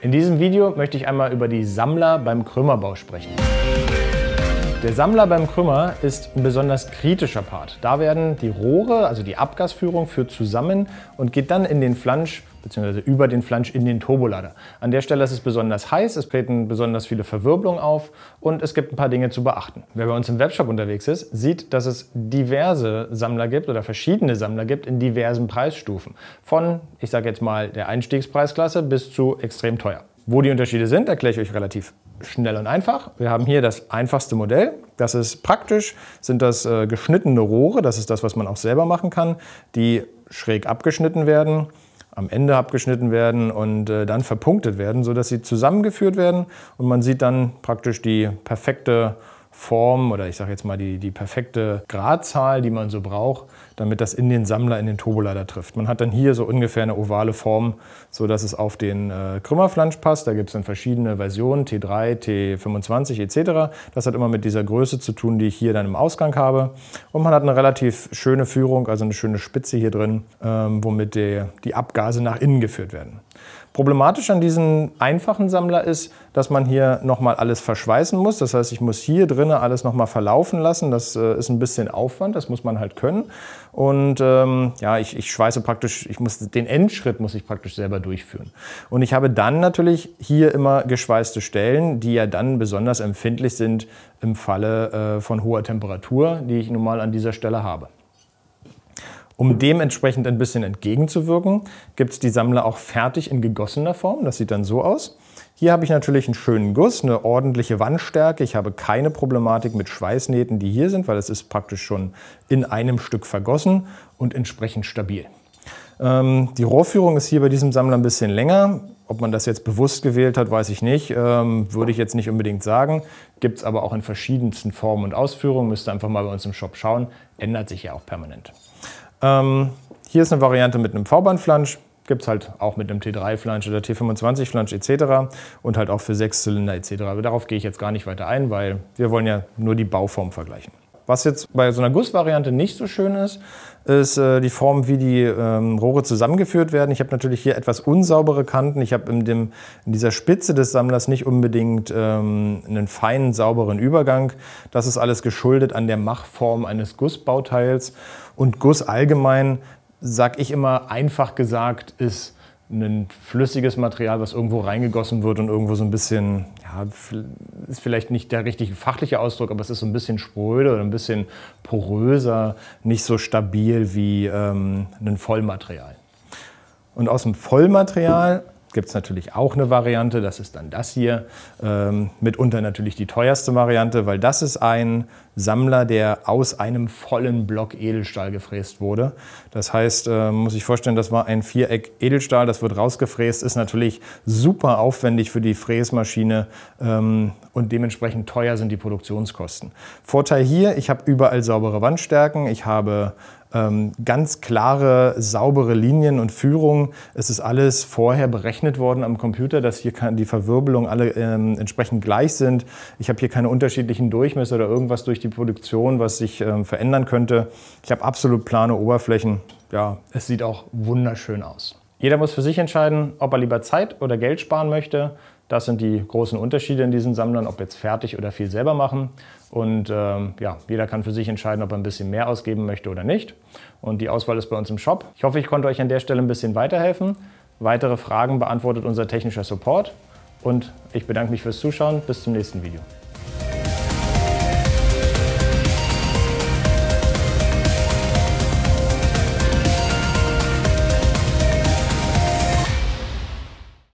In diesem Video möchte ich einmal über die Sammler beim Krümmerbau sprechen. Der Sammler beim Krümmer ist ein besonders kritischer Part. Da werden die Rohre, also die Abgasführung, führt zusammen und geht dann in den Flansch beziehungsweise über den Flansch in den Turbolader. An der Stelle ist es besonders heiß, es treten besonders viele Verwirbelungen auf und es gibt ein paar Dinge zu beachten. Wer bei uns im Webshop unterwegs ist, sieht, dass es diverse Sammler gibt oder verschiedene Sammler gibt in diversen Preisstufen. Von, ich sage jetzt mal, der Einstiegspreisklasse bis zu extrem teuer. Wo die Unterschiede sind, erkläre ich euch relativ schnell und einfach. Wir haben hier das einfachste Modell. Das ist praktisch, sind das äh, geschnittene Rohre. Das ist das, was man auch selber machen kann, die schräg abgeschnitten werden am Ende abgeschnitten werden und äh, dann verpunktet werden, sodass sie zusammengeführt werden und man sieht dann praktisch die perfekte Form oder ich sage jetzt mal die, die perfekte Gradzahl, die man so braucht, damit das in den Sammler, in den Turbolader trifft. Man hat dann hier so ungefähr eine ovale Form, sodass es auf den äh, Krümmerflansch passt. Da gibt es dann verschiedene Versionen, T3, T25 etc. Das hat immer mit dieser Größe zu tun, die ich hier dann im Ausgang habe. Und man hat eine relativ schöne Führung, also eine schöne Spitze hier drin, ähm, womit die, die Abgase nach innen geführt werden. Problematisch an diesem einfachen Sammler ist, dass man hier nochmal alles verschweißen muss. Das heißt, ich muss hier drin drinne alles nochmal verlaufen lassen. Das äh, ist ein bisschen Aufwand, das muss man halt können. Und ähm, ja, ich, ich schweiße praktisch, ich muss den Endschritt muss ich praktisch selber durchführen. Und ich habe dann natürlich hier immer geschweißte Stellen, die ja dann besonders empfindlich sind im Falle äh, von hoher Temperatur, die ich nun mal an dieser Stelle habe. Um dementsprechend ein bisschen entgegenzuwirken, gibt es die Sammler auch fertig in gegossener Form. Das sieht dann so aus. Hier habe ich natürlich einen schönen Guss, eine ordentliche Wandstärke. Ich habe keine Problematik mit Schweißnähten, die hier sind, weil es ist praktisch schon in einem Stück vergossen und entsprechend stabil. Ähm, die Rohrführung ist hier bei diesem Sammler ein bisschen länger. Ob man das jetzt bewusst gewählt hat, weiß ich nicht. Ähm, würde ich jetzt nicht unbedingt sagen. Gibt es aber auch in verschiedensten Formen und Ausführungen. Müsst ihr einfach mal bei uns im Shop schauen. Ändert sich ja auch permanent. Ähm, hier ist eine Variante mit einem v band flansch Gibt es halt auch mit einem T3-Flansch oder T25-Flansch etc. und halt auch für Sechszylinder etc. Aber darauf gehe ich jetzt gar nicht weiter ein, weil wir wollen ja nur die Bauform vergleichen. Was jetzt bei so einer Gussvariante nicht so schön ist, ist äh, die Form, wie die ähm, Rohre zusammengeführt werden. Ich habe natürlich hier etwas unsaubere Kanten. Ich habe in, dem, in dieser Spitze des Sammlers nicht unbedingt ähm, einen feinen, sauberen Übergang. Das ist alles geschuldet an der Machform eines Gussbauteils. Und Guss allgemein sag ich immer, einfach gesagt, ist ein flüssiges Material, was irgendwo reingegossen wird und irgendwo so ein bisschen, ja, ist vielleicht nicht der richtige fachliche Ausdruck, aber es ist so ein bisschen spröde oder ein bisschen poröser, nicht so stabil wie ähm, ein Vollmaterial. Und aus dem Vollmaterial gibt es natürlich auch eine Variante, das ist dann das hier. Ähm, mitunter natürlich die teuerste Variante, weil das ist ein Sammler, der aus einem vollen Block Edelstahl gefräst wurde. Das heißt, äh, muss ich vorstellen, das war ein Viereck Edelstahl, das wird rausgefräst, ist natürlich super aufwendig für die Fräsmaschine ähm, und dementsprechend teuer sind die Produktionskosten. Vorteil hier, ich habe überall saubere Wandstärken, ich habe ähm, ganz klare, saubere Linien und Führungen. Es ist alles vorher berechnet worden am Computer, dass hier die Verwirbelung alle ähm, entsprechend gleich sind. Ich habe hier keine unterschiedlichen Durchmesser oder irgendwas durch die Produktion, was sich ähm, verändern könnte. Ich habe absolut plane Oberflächen. Ja, es sieht auch wunderschön aus. Jeder muss für sich entscheiden, ob er lieber Zeit oder Geld sparen möchte. Das sind die großen Unterschiede in diesen Sammlern, ob jetzt fertig oder viel selber machen. Und ähm, ja, jeder kann für sich entscheiden, ob er ein bisschen mehr ausgeben möchte oder nicht. Und die Auswahl ist bei uns im Shop. Ich hoffe, ich konnte euch an der Stelle ein bisschen weiterhelfen. Weitere Fragen beantwortet unser technischer Support. Und ich bedanke mich fürs Zuschauen. Bis zum nächsten Video.